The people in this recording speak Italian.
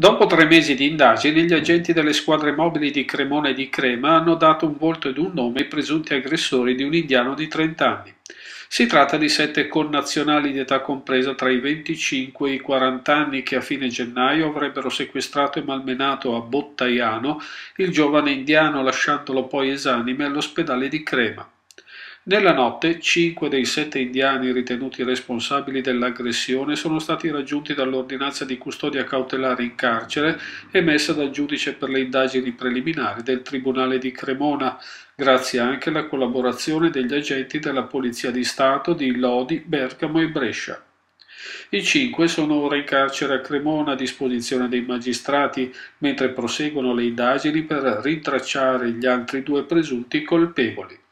Dopo tre mesi di indagini, gli agenti delle squadre mobili di Cremona e di Crema hanno dato un volto ed un nome ai presunti aggressori di un indiano di 30 anni. Si tratta di sette connazionali di età compresa tra i 25 e i 40 anni che a fine gennaio avrebbero sequestrato e malmenato a Bottaiano il giovane indiano lasciandolo poi esanime all'ospedale di Crema. Nella notte, cinque dei sette indiani ritenuti responsabili dell'aggressione sono stati raggiunti dall'ordinanza di custodia cautelare in carcere emessa dal giudice per le indagini preliminari del Tribunale di Cremona, grazie anche alla collaborazione degli agenti della Polizia di Stato di Lodi, Bergamo e Brescia. I cinque sono ora in carcere a Cremona a disposizione dei magistrati, mentre proseguono le indagini per rintracciare gli altri due presunti colpevoli.